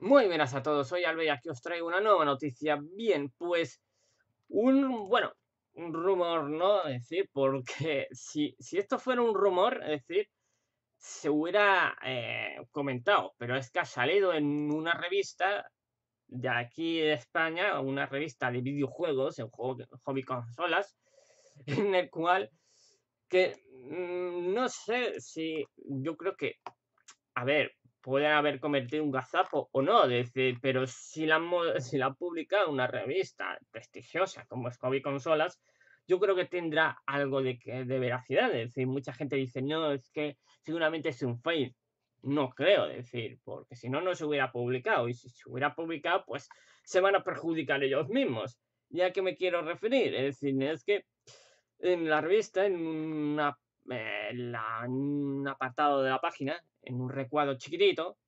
Muy buenas a todos, soy Albe aquí os traigo una nueva noticia. Bien, pues un, bueno, un rumor, ¿no? Es decir, porque si, si esto fuera un rumor, es decir, se hubiera eh, comentado, pero es que ha salido en una revista de aquí de España, una revista de videojuegos, en Hobby Consolas, en el cual que mm, no sé si yo creo que, a ver, pueden haber cometido un gazapo o no, pero si la, si la ha publicado una revista prestigiosa como es Consolas, yo creo que tendrá algo de, de veracidad. decir, mucha gente dice, no, es que seguramente es un fail. No creo, decir, porque si no, no se hubiera publicado. Y si se hubiera publicado, pues se van a perjudicar ellos mismos. Ya que me quiero referir, es decir, es que en la revista, en una eh, la, en un apartado de la página, en un recuadro chiquitito,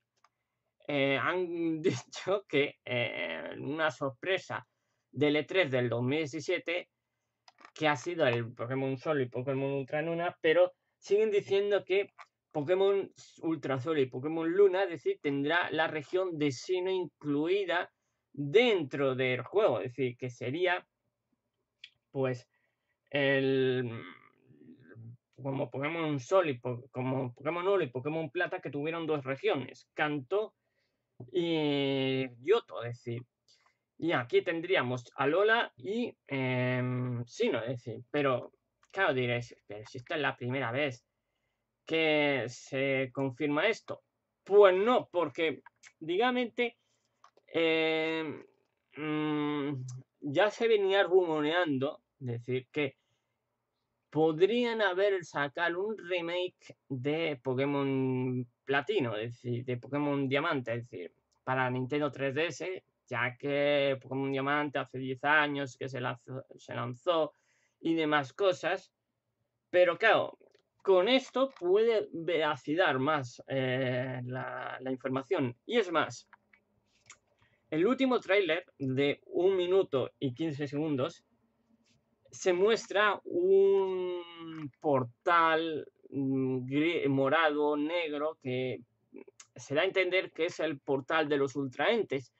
eh, han dicho que eh, una sorpresa del E3 del 2017, que ha sido el Pokémon Sol y Pokémon Ultra Luna, pero siguen diciendo que Pokémon Ultra Sol y Pokémon Luna, es decir, tendrá la región de Sino incluida dentro del juego, es decir, que sería pues el como Pokémon Sol y como Pokémon Oro y Pokémon Plata, que tuvieron dos regiones, Canto y Yoto, es decir. Y aquí tendríamos a Lola y eh, em, Sino, es decir, pero claro, diréis, pero si esta es la primera vez que se confirma esto. Pues no, porque, digamente, em, mm, ya se venía rumoreando, decir, que podrían haber sacado un remake de Pokémon Platino, decir, de Pokémon Diamante, es decir, para Nintendo 3DS, ya que Pokémon Diamante hace 10 años que se lanzó, y demás cosas. Pero claro, con esto puede veracidar más eh, la, información. Y es más, el último tráiler de 1 minuto y 15 segundos se muestra un portal mm, morado, negro, que se da a entender que es el portal de los ultraentes.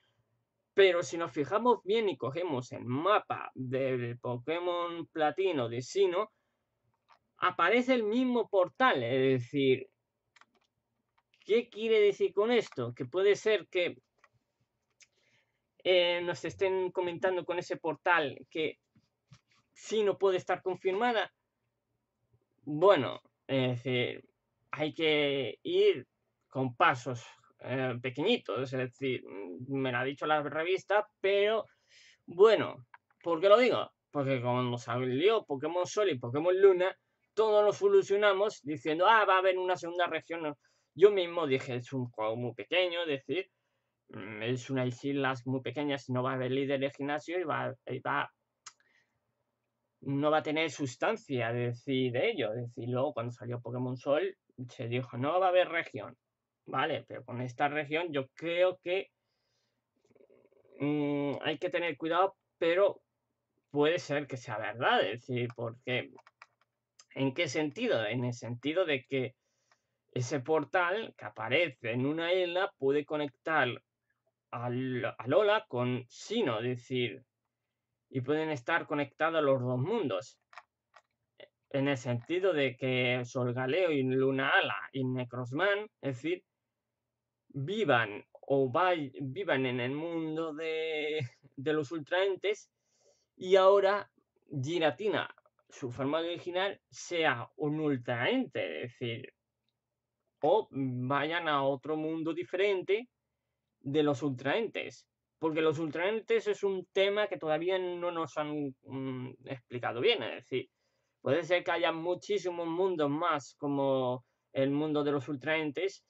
Pero si nos fijamos bien y cogemos el mapa del Pokémon Platino de Sino, aparece el mismo portal. Es decir, ¿qué quiere decir con esto? Que puede ser que eh, nos estén comentando con ese portal que si no puede estar confirmada, bueno, es decir, hay que ir con pasos eh, pequeñitos, es decir, me lo ha dicho la revista, pero bueno, ¿por qué lo digo? Porque cuando salió Pokémon Sol y Pokémon Luna, todos nos solucionamos diciendo, ah, va a haber una segunda región. Yo mismo dije, es un juego muy pequeño, es decir, mm, es unas islas muy pequeñas, no va a haber líder de gimnasio y va, y va no va a tener sustancia decir de ello. Es decir, luego cuando salió Pokémon Sol se dijo, no va a haber región. Vale, pero con esta región yo creo que mm, hay que tener cuidado, pero puede ser que sea verdad. Es decir, porque ¿en qué sentido? En el sentido de que ese portal que aparece en una isla puede conectar al, Lola con Sino, es decir, y pueden estar conectados los dos mundos. E, en el sentido de que Solgaleo y Luna Ala y Necrosman, es decir, vivan o vivan en el mundo de, de los ultraentes y ahora Giratina, su forma original, sea un ultraente, es decir, o vayan a otro mundo diferente de los ultraentes porque los ultraentes es un tema que todavía no nos han mm, explicado bien. Es decir, puede ser que haya muchísimos mundos más, como el mundo de los ultraentes,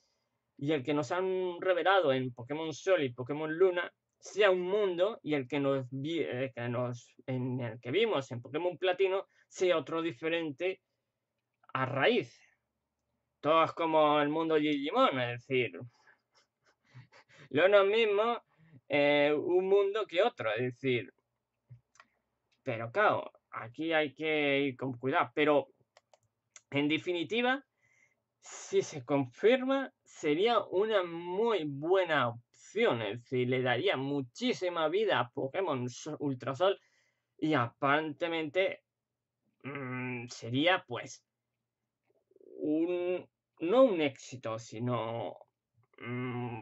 y el que nos han revelado en Pokémon Sol y Pokémon Luna sea un mundo y el que nos, eh, que nos en el que vimos en Pokémon Platino sea otro diferente a raíz. Todo es como el mundo Digimon, es decir, lo no mismo eh, un mundo que otro. Es decir, pero claro, aquí hay que ir con cuidado. Pero, en definitiva, si se confirma, sería una muy buena opción. Es decir, le daría muchísima vida a Pokémon Ultrasol. Y aparentemente mm, sería pues No un éxito, sino... Mm,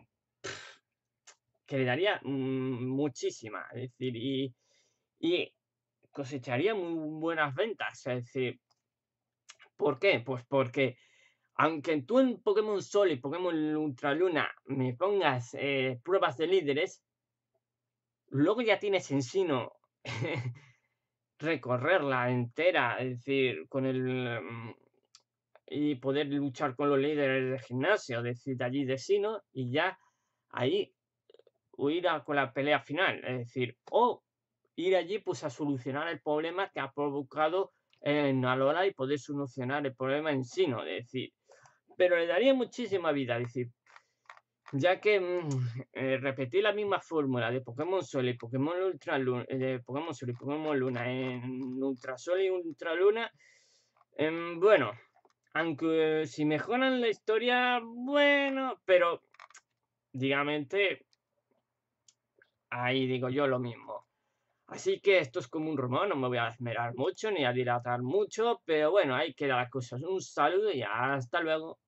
que le daría mm, muchísima, es decir, y, cosecharía muy buenas ventas, es decir, ¿por qué? Pues porque aunque tú en Pokémon Sol y Pokémon Ultraluna me pongas eh, pruebas de líderes, luego ya tienes en sino recorrerla entera, es decir, con el... Mm, y poder luchar con los líderes de gimnasio, es decir, de allí de sino, y ya ahí o ir a con la pelea final, es decir, o ir allí pues a solucionar el problema que ha provocado en Alola y poder solucionar el problema en sí, ¿no? Es decir, pero le daría muchísima vida, es decir, ya que mm, eh, repetir la misma fórmula de Pokémon Sol y Pokémon Ultra Luna, de Pokémon Sol y Pokémon Luna en Ultra Sol y Ultra Luna, em, bueno, aunque si mejoran la historia, bueno, pero digamos. Ahí digo yo lo mismo. Así que esto es como un rumor, no me voy a esmerar mucho ni a dilatar mucho, pero bueno, ahí queda las cosas. Un saludo y hasta luego.